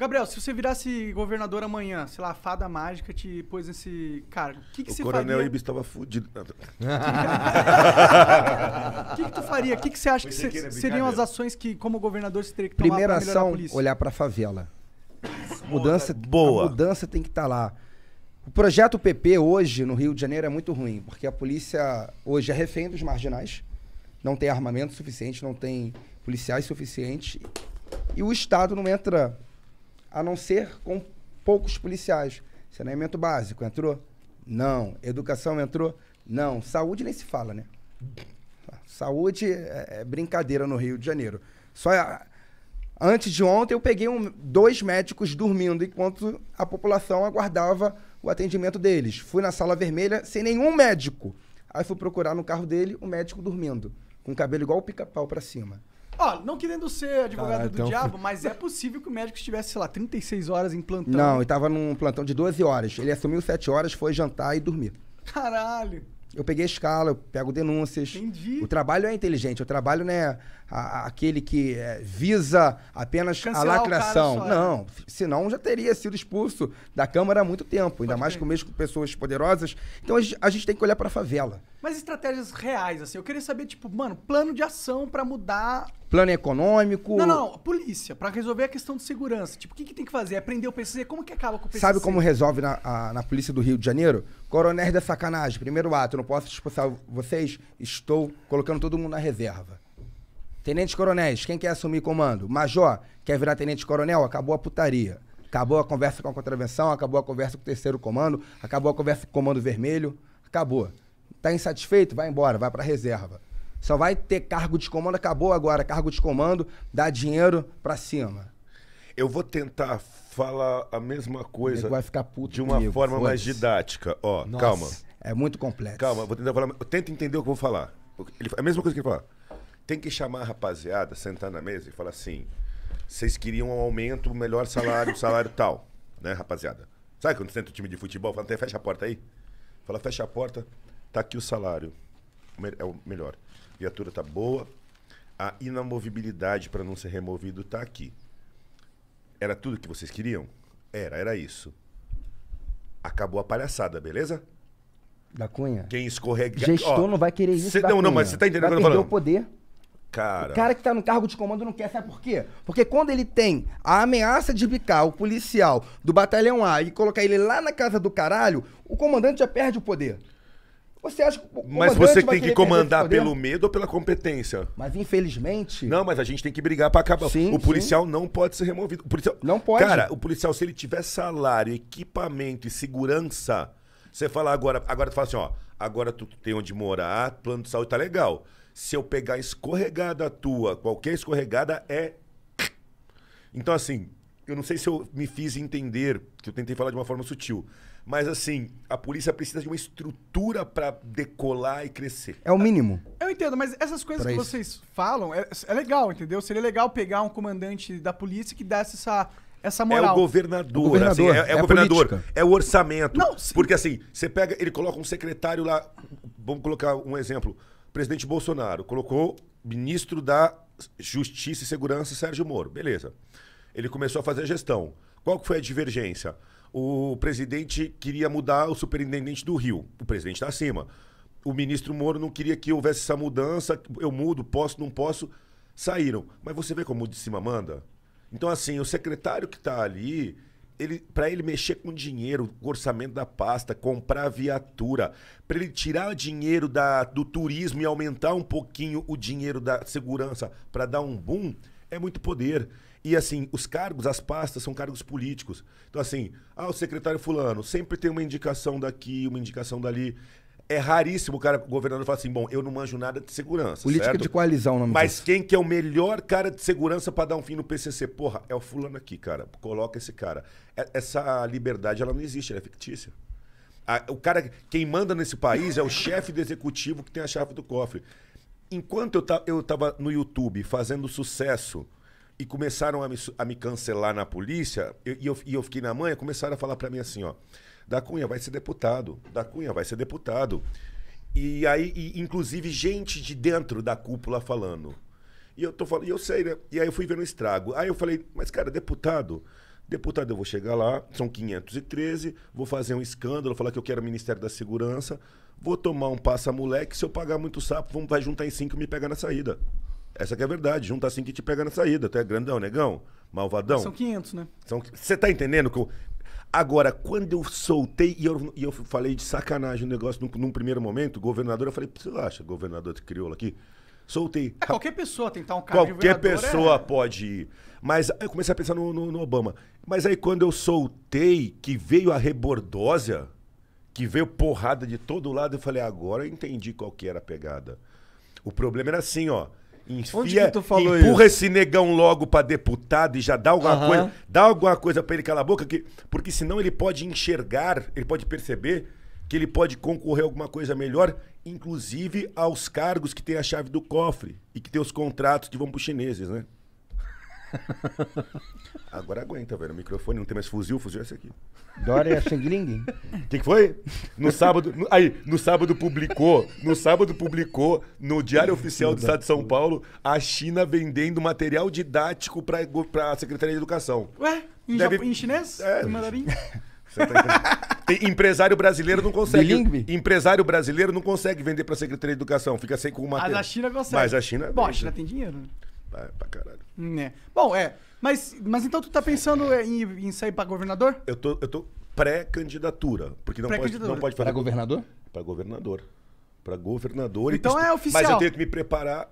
Gabriel, se você virasse governador amanhã, sei lá, a fada mágica te pôs nesse cargo, o que, que o você faria? O coronel Ibis estava fudido. O que, que tu faria? O que, que você acha que seriam as ações que, como governador, você teria que tomar Primeira ação, olhar para a favela. Mudança, Boa. mudança tem que estar tá lá. O projeto PP hoje no Rio de Janeiro é muito ruim, porque a polícia hoje é refém dos marginais, não tem armamento suficiente, não tem policiais suficientes, e o Estado não entra a não ser com poucos policiais. Saneamento básico entrou? Não. Educação entrou? Não. Saúde nem se fala, né? Saúde é, é brincadeira no Rio de Janeiro. Só a... Ah, antes de ontem eu peguei um, dois médicos dormindo enquanto a população aguardava o atendimento deles. Fui na sala vermelha sem nenhum médico. Aí fui procurar no carro dele o um médico dormindo, com o cabelo igual o pica-pau para cima. Ó, não querendo ser advogado Caralho, do então... diabo, mas é possível que o médico estivesse, sei lá, 36 horas em plantão. Não, ele tava num plantão de 12 horas. Ele assumiu 7 horas, foi jantar e dormir. Caralho! Eu peguei escala, eu pego denúncias. Entendi. O trabalho é inteligente, o trabalho não é aquele que é, visa apenas Cancelar a lacração. Só, é. não, é. senão já teria sido expulso da Câmara há muito tempo, Pode ainda mais com mesmo com pessoas poderosas. Então a gente, a gente tem que olhar para a favela. Mas estratégias reais, assim, eu queria saber, tipo, mano, plano de ação para mudar plano econômico. Não, não, polícia, para resolver a questão de segurança. Tipo, o que, que tem que fazer? É prender o PCC? Como que acaba com o PCC? Sabe como resolve na, a, na polícia do Rio de Janeiro? Coronéis da sacanagem, primeiro ato, não posso expulsar vocês, estou colocando todo mundo na reserva. Tenentes coronéis, quem quer assumir comando? Major, quer virar tenente coronel? Acabou a putaria. Acabou a conversa com a contravenção, acabou a conversa com o terceiro comando, acabou a conversa com o comando vermelho, acabou. Tá insatisfeito? Vai embora, vai pra reserva. Só vai ter cargo de comando, acabou agora, cargo de comando, dá dinheiro pra cima. Eu vou tentar falar a mesma coisa. Vai ficar puto de uma comigo, forma mais didática. Ó, Nossa, calma. É muito complexo. Calma, vou tentar falar. Tenta entender o que eu vou falar. Ele, a mesma coisa que ele fala. Tem que chamar a rapaziada, sentar na mesa e falar assim: vocês queriam um aumento, um melhor salário, salário tal. Né, rapaziada? Sabe quando senta o time de futebol? Fala, fecha a porta aí. Fala, fecha a porta, tá aqui o salário. É o melhor viatura tá boa, a inamovibilidade para não ser removido tá aqui. Era tudo que vocês queriam? Era, era isso. Acabou a palhaçada, beleza? Da Cunha. Quem escorrega Gestor ó, não vai querer isso. Cê, não, Cunha. não, mas você tá entendendo vai o que eu tô falando? o poder. Cara. O cara que tá no cargo de comando não quer, sabe por quê? Porque quando ele tem a ameaça de bicar o policial do batalhão A e colocar ele lá na casa do caralho, o comandante já perde o poder. Você acha que Mas você tem que comandar pelo medo ou pela competência? Mas infelizmente. Não, mas a gente tem que brigar para acabar. Sim, o policial sim. não pode ser removido. O policial... Não pode. Cara, o policial, se ele tiver salário, equipamento e segurança, você fala agora. Agora tu fala assim, ó. Agora tu tem onde morar, plano de saúde tá legal. Se eu pegar escorregada tua, qualquer escorregada é. Então, assim, eu não sei se eu me fiz entender, que eu tentei falar de uma forma sutil. Mas assim, a polícia precisa de uma estrutura para decolar e crescer. É o mínimo. Eu entendo, mas essas coisas pra que isso. vocês falam é, é, legal, entendeu? Seria legal pegar um comandante da polícia que desse essa. Essa moral. É o governador, é o governador assim, é, é, é, o governador, é o orçamento. Não, Porque assim, você pega, ele coloca um secretário lá, vamos colocar um exemplo. O presidente Bolsonaro colocou ministro da Justiça e Segurança, Sérgio Moro. Beleza. Ele começou a fazer a gestão. Qual que foi a divergência? o presidente queria mudar o superintendente do Rio. O presidente está acima. O ministro Moro não queria que houvesse essa mudança. Eu mudo, posso, não posso. Saíram. Mas você vê como o de cima manda? Então, assim, o secretário que está ali, ele, para ele mexer com dinheiro, com orçamento da pasta, comprar viatura, para ele tirar dinheiro da, do turismo e aumentar um pouquinho o dinheiro da segurança para dar um boom, é muito poder. E assim, os cargos, as pastas são cargos políticos. Então assim, ah, o secretário fulano, sempre tem uma indicação daqui, uma indicação dali. É raríssimo o cara, o governador fala assim, bom, eu não manjo nada de segurança, Política certo? de coalizão, não né, Mas disso. quem que é o melhor cara de segurança para dar um fim no PCC? Porra, é o fulano aqui, cara. Coloca esse cara. É, essa liberdade, ela não existe, ela é fictícia. O cara, quem manda nesse país é o chefe do executivo que tem a chave do cofre. Enquanto eu, ta, eu tava no YouTube fazendo sucesso e começaram a me, a me cancelar na polícia, eu, e, eu, e eu fiquei na manha, começaram a falar para mim assim, ó, da Cunha vai ser deputado, da Cunha vai ser deputado. E aí, e, inclusive, gente de dentro da cúpula falando. E eu tô falando, e eu sei, né? E aí eu fui ver um estrago. Aí eu falei, mas cara, deputado, deputado, eu vou chegar lá, são 513, vou fazer um escândalo, falar que eu quero o Ministério da Segurança, vou tomar um passa-moleque, se eu pagar muito sapo, vamos, vai juntar em cinco e me pegar na saída. Essa que é a verdade. Junta assim que te pega na saída. Tu é grandão, negão, malvadão. São 500, né? São... Você tá entendendo que eu... Agora, quando eu soltei, e eu, e eu falei de sacanagem o negócio num, num primeiro momento, governador, eu falei, você acha, governador de crioula aqui? Soltei. É, qualquer pessoa tentar um cargo Qualquer é- pessoa é... pode ir. Mas eu comecei a pensar no, no, no, Obama. Mas aí quando eu soltei, que veio a rebordósia, que veio porrada de todo lado, eu falei, agora eu entendi qual que era a pegada. O problema era assim, ó. Enfia, Onde que tu falou empurra isso? esse negão logo para deputado e já dá alguma uhum. coisa, dá alguma coisa para ele calar a boca, que, porque senão ele pode enxergar, ele pode perceber que ele pode concorrer a alguma coisa melhor, inclusive aos cargos que tem a chave do cofre e que tem os contratos que vão para os chineses, né? Agora aguenta, velho. O microfone não tem mais fuzil, fuzil é esse aqui. Dória é Xingling. O que, que foi? No sábado. No, aí, no sábado publicou. No sábado publicou no Diário Oficial do Estado de São Paulo a China vendendo material didático pra, pra Secretaria de Educação. Ué? Em, Deve... em chinês? É. Em mandarim? Tá empresário brasileiro não consegue. Bilingue? Empresário brasileiro não consegue vender para a Secretaria de Educação, fica sem com o material. Mas a China consegue. Mas a China. Bom, a China tem dinheiro. Né? Vai pra caralho. Né. Bom, é. Mas, mas então tu tá pensando é. em, em sair pra governador? Eu tô, eu tô pré-candidatura. Porque não pode, Pré-candidatura. não pode fazer. Pra governador? Pra governador. Pra governador. e Então é oficial. Mas eu tenho que me preparar.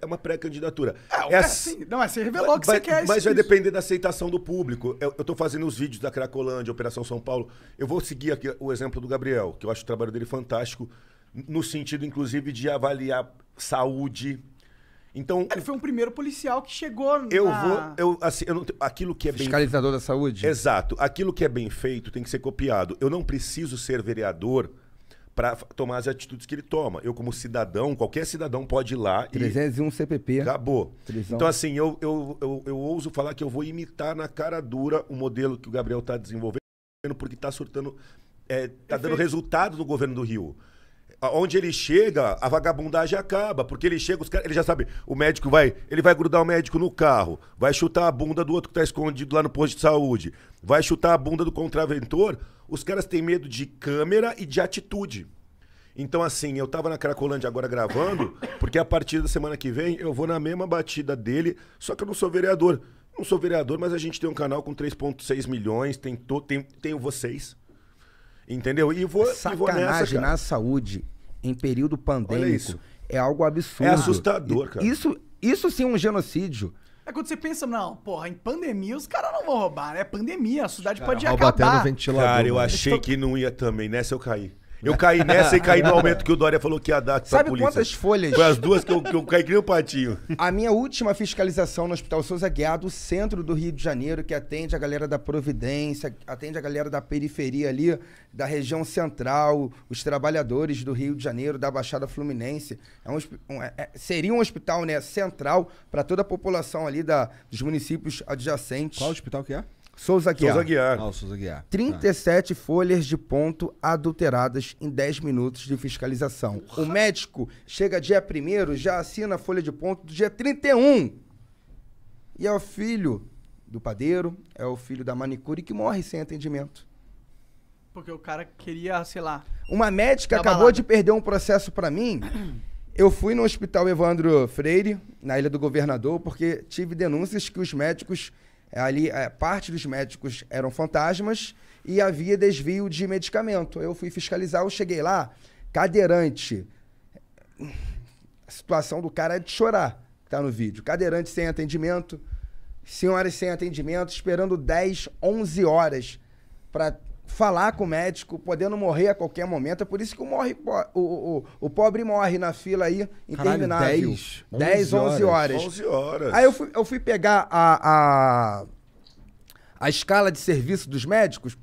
É uma pré-candidatura. É, é, é assim. Não, é, você revelou que Vai- você quer Mas vai depender da aceitação do público. Eu, eu tô fazendo os vídeos da Cracolândia, Operação São Paulo. Eu vou seguir aqui o exemplo do Gabriel, que eu acho o trabalho dele fantástico, no sentido, inclusive, de avaliar saúde, então, ele foi um primeiro policial que chegou na... Eu vou, eu assim, eu não, aquilo que é fiscalizador bem... da saúde. Exato, aquilo que é bem feito tem que ser copiado. Eu não preciso ser vereador para tomar as atitudes que ele toma. Eu como cidadão, qualquer cidadão pode ir lá 301 e... CPP. Acabou. Prisão. Então assim, eu, eu, eu, eu ouso falar que eu vou imitar na cara dura o modelo que o Gabriel está desenvolvendo porque está surtando é, tá dando resultado no governo do Rio onde ele chega, a vagabundagem acaba, porque ele chega, os caras, ele já sabe, o médico vai, ele vai grudar o médico no carro, vai chutar a bunda do outro que tá escondido lá no posto de saúde, vai chutar a bunda do contraventor, os caras têm medo de câmera e de atitude. Então, assim, eu tava na Cracolândia agora gravando, porque a partir da semana que vem eu vou na mesma batida dele, só que eu não sou vereador. Não sou vereador, mas a gente tem um canal com 3,6 milhões, tem, to, tem, tenho vocês, Entendeu? E vou, Sacanagem e vou nessa, na saúde em período pandêmico é algo absurdo. É assustador, cara. Isso, isso sim é um genocídio. É quando você pensa, não, porra, em pandemia os caras não vão roubar, né? Pandemia, a cidade cara, pode acabar. Batendo ventilador, cara, eu achei então que não ia também, nessa eu caí. Eu caí nessa e caí no aumento que o Dória falou que ia dar Sabe polícia. quantas folhas? Foi as duas que eu, que eu caí que nem um patinho. A minha última fiscalização no Hospital Souza Guiar, do centro do Rio de Janeiro, que atende a galera da Providência, atende a galera da periferia ali, da região central, os trabalhadores do Rio de Janeiro, da Baixada Fluminense. É um, um, é, é, seria um hospital né, central para toda a população ali da, dos municípios adjacentes. Qual hospital que é? Souza Guiar, Souza Souza 37 tá. folhas de ponto adulteradas em 10 minutos de fiscalização. O médico chega dia 1 já assina a folha de ponto do dia 31. E é o filho do padeiro, é o filho da manicure que morre sem atendimento. Porque o cara queria, sei lá. Uma médica acabou balada. de perder um processo para mim. Eu fui no hospital Evandro Freire, na Ilha do Governador, porque tive denúncias que os médicos Ali, é, parte dos médicos eram fantasmas e havia desvio de medicamento. Eu fui fiscalizar, eu cheguei lá, cadeirante. A situação do cara é de chorar, tá no vídeo. Cadeirante sem atendimento, senhoras sem atendimento, esperando 10, 11 horas para falar com o médico, podendo morrer a qualquer momento. É por isso que o, morre, o, o, o pobre morre na fila aí, interminável. 10, 10 11 horas. 11 horas. Aí eu fui, eu fui pegar a, a, a escala de serviço dos médicos,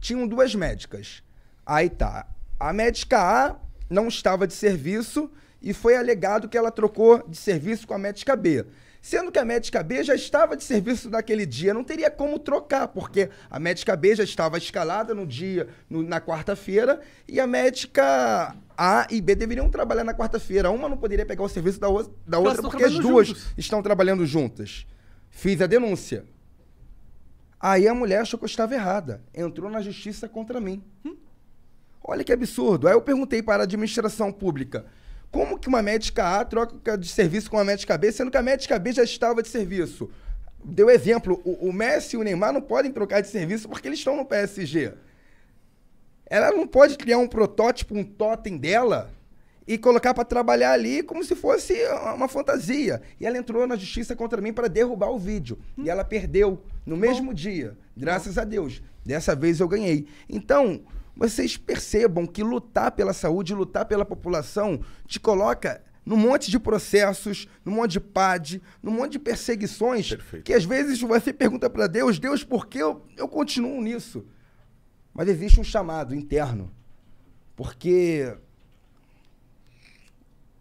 tinham duas médicas. Aí tá. A médica A não estava de serviço e foi alegado que ela trocou de serviço com a médica B. Sendo que a médica B já estava de serviço naquele dia, não teria como trocar, porque a médica B já estava escalada no dia, no, na quarta-feira, e a médica A e B deveriam trabalhar na quarta-feira. Uma não poderia pegar o serviço da, o, da outra, porque as duas juntos. estão trabalhando juntas. Fiz a denúncia. Aí a mulher achou que eu estava errada. Entrou na justiça contra mim. Hum? Olha que absurdo. Aí eu perguntei para a administração pública. Como que uma médica A troca de serviço com uma médica B, sendo que a médica B já estava de serviço? Deu exemplo, o, o Messi e o Neymar não podem trocar de serviço porque eles estão no PSG. Ela não pode criar um protótipo, um totem dela e colocar para trabalhar ali como se fosse uma fantasia. E ela entrou na justiça contra mim para derrubar o vídeo. Hum. E ela perdeu no mesmo dia, graças Bom. a Deus. Dessa vez eu ganhei. Então, vocês percebam que lutar pela saúde, lutar pela população, te coloca num monte de processos, num monte de PAD, num monte de perseguições, Perfeito. que às vezes você pergunta para Deus, Deus, por que eu, eu continuo nisso? Mas existe um chamado interno, porque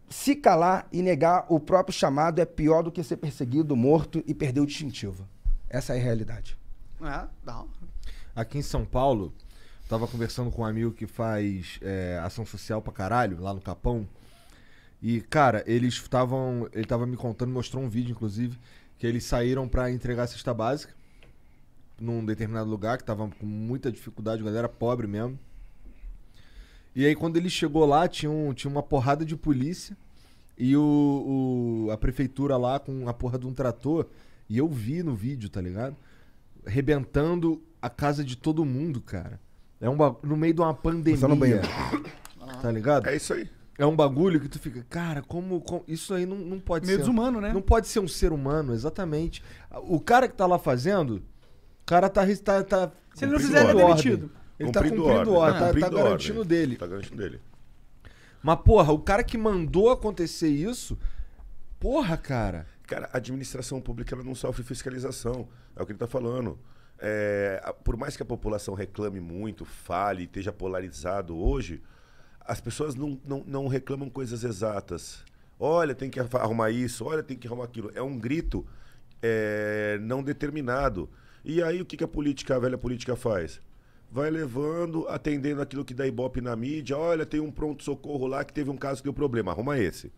se calar e negar o próprio chamado é pior do que ser perseguido, morto e perder o distintivo. Essa é a realidade. É, não. Aqui em São Paulo, Tava conversando com um amigo que faz é, ação social pra caralho, lá no Capão. E, cara, eles estavam. Ele tava me contando, mostrou um vídeo, inclusive, que eles saíram para entregar a cesta básica num determinado lugar, que tava com muita dificuldade, galera pobre mesmo. E aí, quando ele chegou lá, tinha, um, tinha uma porrada de polícia e o, o, a prefeitura lá com a porra de um trator. E eu vi no vídeo, tá ligado? Rebentando a casa de todo mundo, cara. É um no meio de uma pandemia. Você não banheiro. Tá ligado? É isso aí. É um bagulho que tu fica, cara, como. como... isso aí não, não pode meio ser. Meio desumano, né? Não pode ser um ser humano, exatamente. O cara que tá lá fazendo, o cara tá. tá, tá Se ele não fizer, ele é demitido. Ele tá cumprindo ordem, ah, tá, tá, garantindo ordem. Tá dele. Tá garantindo dele. Mas, porra, o cara que mandou acontecer isso, porra, cara. Cara, a administração pública ela não sofre fiscalização. É o que ele tá falando. É, por mais que a população reclame muito, fale, esteja polarizado hoje, as pessoas não, não, não reclamam coisas exatas. Olha, tem que arrumar isso, olha, tem que arrumar aquilo. É um grito é, não determinado. E aí o que, que a política, a velha política faz? Vai levando, atendendo aquilo que dá ibope na mídia. Olha, tem um pronto-socorro lá que teve um caso que deu problema, arruma esse.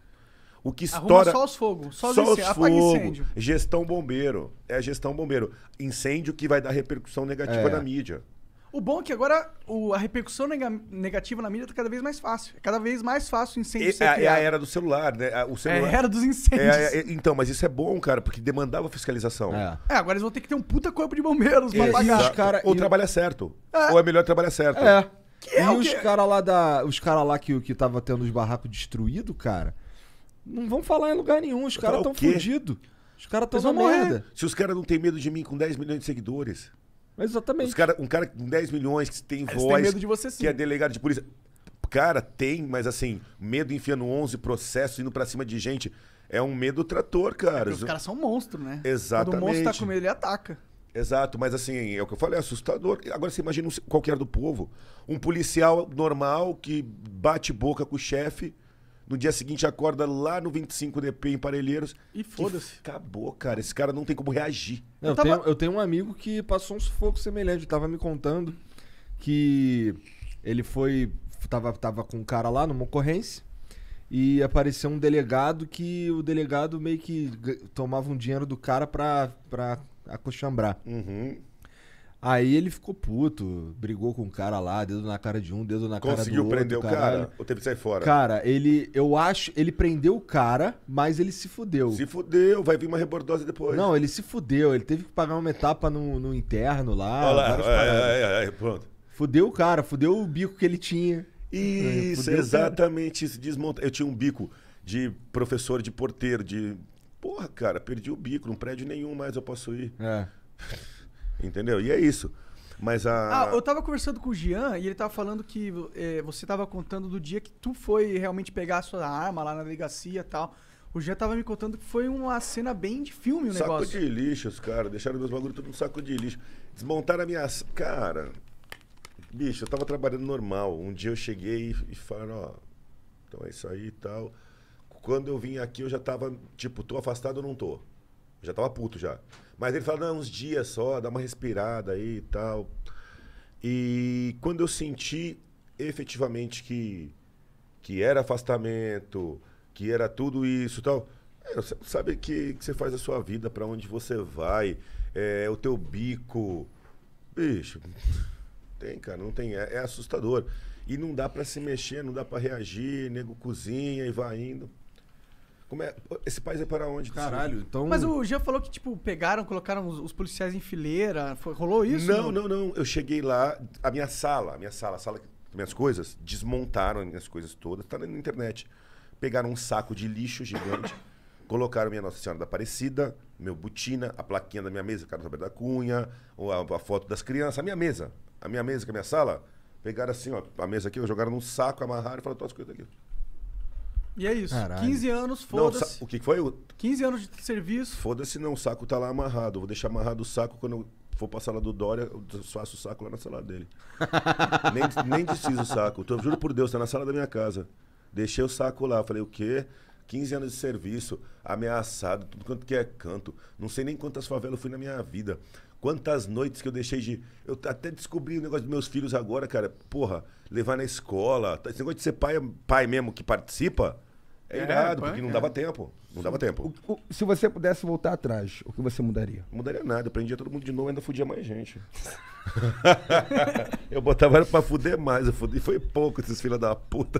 O que estoura. Arruma só os fogos. Só, só os fogos. Gestão bombeiro. É gestão bombeiro. Incêndio que vai dar repercussão negativa é. na mídia. O bom é que agora o, a repercussão negativa na mídia tá cada vez mais fácil. É cada vez mais fácil o incêndio ser é, a é era do celular, né? O celular, é a era dos é incêndios. É, é, então, mas isso é bom, cara, porque demandava fiscalização. É. é, agora eles vão ter que ter um puta corpo de bombeiros pra pagar. Cara, ou e... trabalha certo. Ou é melhor trabalhar certo. É. Que e os caras lá da. Os caras lá que, que tava tendo os barracos destruídos, cara. Não vão falar em lugar nenhum. Os caras estão fodidos. Os caras estão na morrer. merda. Se os caras não têm medo de mim com 10 milhões de seguidores. Exatamente. Os cara, um cara com 10 milhões que tem Eles voz. Têm medo de você, sim. Que é delegado de polícia. Cara, tem, mas assim, medo enfiando 11 processos, indo pra cima de gente. É um medo trator, é cara. É os caras são monstros, monstro, né? Exatamente. Quando o monstro tá com medo, ele ataca. Exato, mas assim, é o que eu falei, é assustador. Agora você imagina um, qualquer do povo. Um policial normal que bate boca com o chefe no dia seguinte acorda lá no 25 DP em Parelheiros. E foda-se. Acabou, cara. Esse cara não tem como reagir. Não, eu, tava... tenho, eu, tenho, um amigo que passou um sufoco semelhante. Tava me contando que ele foi. Tava, tava com um cara lá numa ocorrência. E apareceu um delegado que o delegado meio que tomava um dinheiro do cara pra, pra acostumbrar Uhum. Aí ele ficou puto, brigou com o cara lá, dedo na cara de um, dedo na Conseguiu cara do outro. Conseguiu prender o cara ou teve que sair fora? Cara, ele, eu acho, ele prendeu o cara, mas ele se fudeu. Se fudeu, vai vir uma rebordose depois. Não, ele se fudeu, ele teve que pagar uma etapa no, no interno lá. Olha lá, é, é, é, é, pronto. Fudeu o cara, fudeu o bico que ele tinha. Isso, exatamente isso. Desmonta. Eu tinha um bico de professor de porteiro, de. Porra, cara, perdi o bico, num prédio nenhum mais eu posso ir. É. Entendeu? E é isso. Mas a. Ah, eu tava conversando com o Jean e ele tava falando que eh, você tava contando do dia que tu foi realmente pegar a sua arma lá na delegacia e tal. O Jean tava me contando que foi uma cena bem de filme o saco negócio. Saco de lixo, os caras. Deixaram meus bagulho tudo no saco de lixo. Desmontaram a minha. Cara. Bicho, eu tava trabalhando normal. Um dia eu cheguei e, e falaram, ó. Então é isso aí e tal. Quando eu vim aqui, eu já tava, tipo, tô afastado ou não tô? Já tava puto já. Mas ele fala, não, uns dias só, dá uma respirada aí e tal. E quando eu senti efetivamente que, que era afastamento, que era tudo isso e tal, é, você sabe que, que você faz a sua vida, para onde você vai, é, é, o teu bico. Bicho, tem, cara, não tem. É, é assustador. E não dá para se mexer, não dá para reagir, nego cozinha e vai indo. Como é? Esse país é para onde? Caralho, então. Mas o Jean falou que, tipo, pegaram, colocaram os, os policiais em fileira. Foi, rolou isso? Não, não, não, não, Eu cheguei lá, a minha sala, a minha sala, a sala minhas coisas, desmontaram as minhas coisas todas, tá na internet. Pegaram um saco de lixo gigante, colocaram minha Nossa Senhora da Aparecida, meu botina, a plaquinha da minha mesa, Carlos Alberto da Cunha, a, a foto das crianças, a minha mesa. A minha mesa, que é a minha sala, pegaram assim, ó, a mesa aqui, jogaram num saco, amarraram e falaram, as coisas aqui. E é isso. Caralho. 15 anos, foda-se. O que foi? O... 15 anos de serviço. Foda-se não, o saco tá lá amarrado. Eu vou deixar amarrado o saco quando eu for pra sala do Dória, eu faço o saco lá na sala dele. nem, nem desfiz o saco. Tô, juro por Deus, tá na sala da minha casa. Deixei o saco lá. Falei, o quê? 15 anos de serviço, ameaçado, tudo quanto que é canto. Não sei nem quantas favelas eu fui na minha vida. Quantas noites que eu deixei de. Eu até descobri o negócio dos meus filhos agora, cara. Porra, levar na escola. Tá, esse negócio de ser pai, pai mesmo que participa. É, é irado, porque é, não é. dava tempo. Não dava tempo. O- o- se você pudesse voltar atrás, o que você mudaria? Mudaria nada, prendia todo mundo de novo, e ainda fudia mais gente. eu botava era pra fuder mais, eu fudi. Foi pouco esses filhos da puta.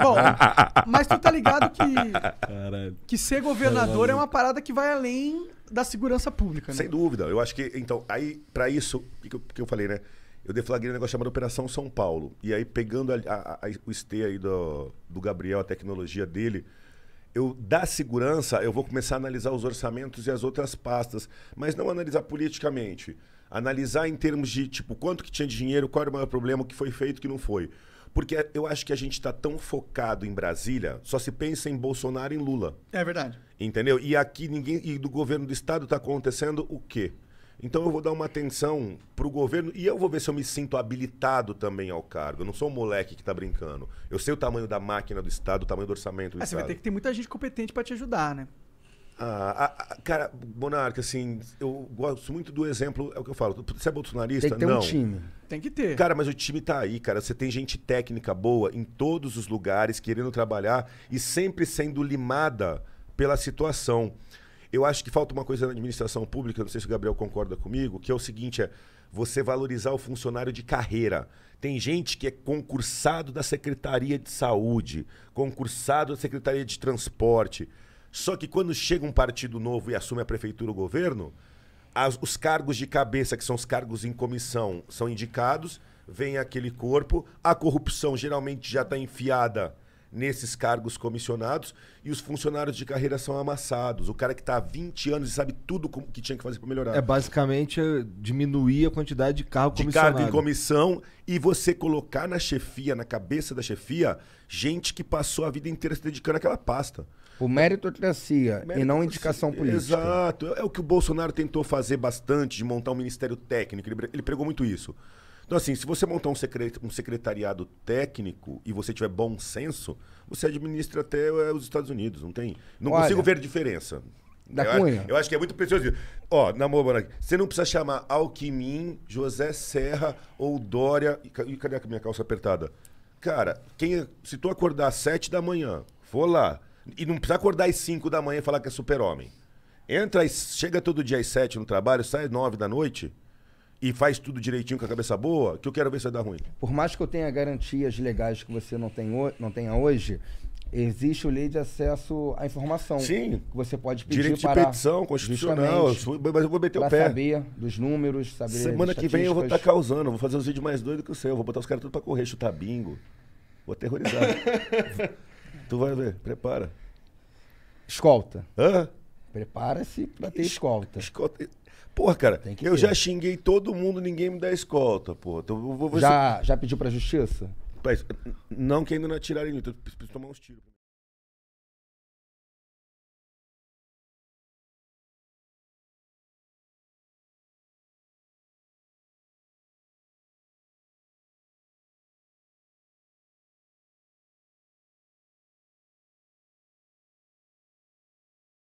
Bom, mas tu tá ligado que, Caralho. que ser governador tá é uma parada que vai além da segurança pública, né? Sem dúvida. Eu acho que, então, aí, pra isso, o que, que eu falei, né? eu deflagrei um negócio chamado Operação São Paulo. E aí, pegando a, a, a, o ST aí do, do Gabriel, a tecnologia dele, eu, da segurança, eu vou começar a analisar os orçamentos e as outras pastas, mas não analisar politicamente. Analisar em termos de, tipo, quanto que tinha de dinheiro, qual era o maior problema, o que foi feito, o que não foi. Porque eu acho que a gente está tão focado em Brasília, só se pensa em Bolsonaro e em Lula. É verdade. Entendeu? E aqui ninguém. E do governo do Estado está acontecendo o quê? Então eu vou dar uma atenção para o governo e eu vou ver se eu me sinto habilitado também ao cargo. Eu não sou um moleque que está brincando. Eu sei o tamanho da máquina do Estado, o tamanho do orçamento do ah, Estado. Você vai ter que ter muita gente competente para te ajudar, né? Ah, ah, ah, cara, Monarca, assim, eu gosto muito do exemplo, é o que eu falo. Você é bolsonarista? Tem que ter não. um time. Tem que ter. Cara, mas o time tá aí, cara. Você tem gente técnica boa em todos os lugares, querendo trabalhar e sempre sendo limada pela situação. Eu acho que falta uma coisa na administração pública, não sei se o Gabriel concorda comigo, que é o seguinte: é você valorizar o funcionário de carreira. Tem gente que é concursado da Secretaria de Saúde, concursado da Secretaria de Transporte. Só que quando chega um partido novo e assume a prefeitura ou o governo, as, os cargos de cabeça, que são os cargos em comissão, são indicados, vem aquele corpo, a corrupção geralmente já está enfiada nesses cargos comissionados e os funcionários de carreira são amassados. O cara que está há 20 anos e sabe tudo como que tinha que fazer para melhorar. É basicamente é diminuir a quantidade de cargo de comissionado. De cargo em comissão e você colocar na chefia, na cabeça da chefia, gente que passou a vida inteira se dedicando àquela pasta. O meritocracia, é meritocracia e não é indicação política. Exato. É o que o Bolsonaro tentou fazer bastante, de montar um ministério técnico. Ele pregou muito isso. Então, assim, se você montar um secretariado técnico e você tiver bom senso, você administra até eh, os Estados Unidos, não tem? Não Olha, consigo ver diferença. Da eu Cunha. Acho, eu acho que é muito precioso. Ó, na moral, você não precisa chamar Alquimim, José Serra ou Dória. E cadê a minha calça apertada? Cara, quem, se tu acordar às 7 da manhã, for lá, e não precisa acordar às 5 da manhã e falar que é super-homem. Entra, chega todo dia às 7 no trabalho, sai às 9 da noite e faz tudo direitinho com a cabeça boa, que eu quero ver se vai dar ruim. Por mais que eu tenha garantias legais que você não, tem não tenha hoje, existe o lei de acesso à informação. Sim. Que você pode pedir Direito para... de petição constitucional, mas eu vou meter o pé. saber dos números, saber Semana que vem eu vou estar tá causando, vou fazer os vídeos mais doidos que o seu, vou botar os caras tudo para correr, chutar bingo. Vou aterrorizar. tu vai ver, prepara. Escolta. Hã? Prepara-se para ter escolta. Escolta. Porra, cara, eu ter. já xinguei todo mundo, ninguém me dá escolta, porra. Então, já, já pediu pra justiça? Não que ainda não atirarem, então preciso tomar uns tiros.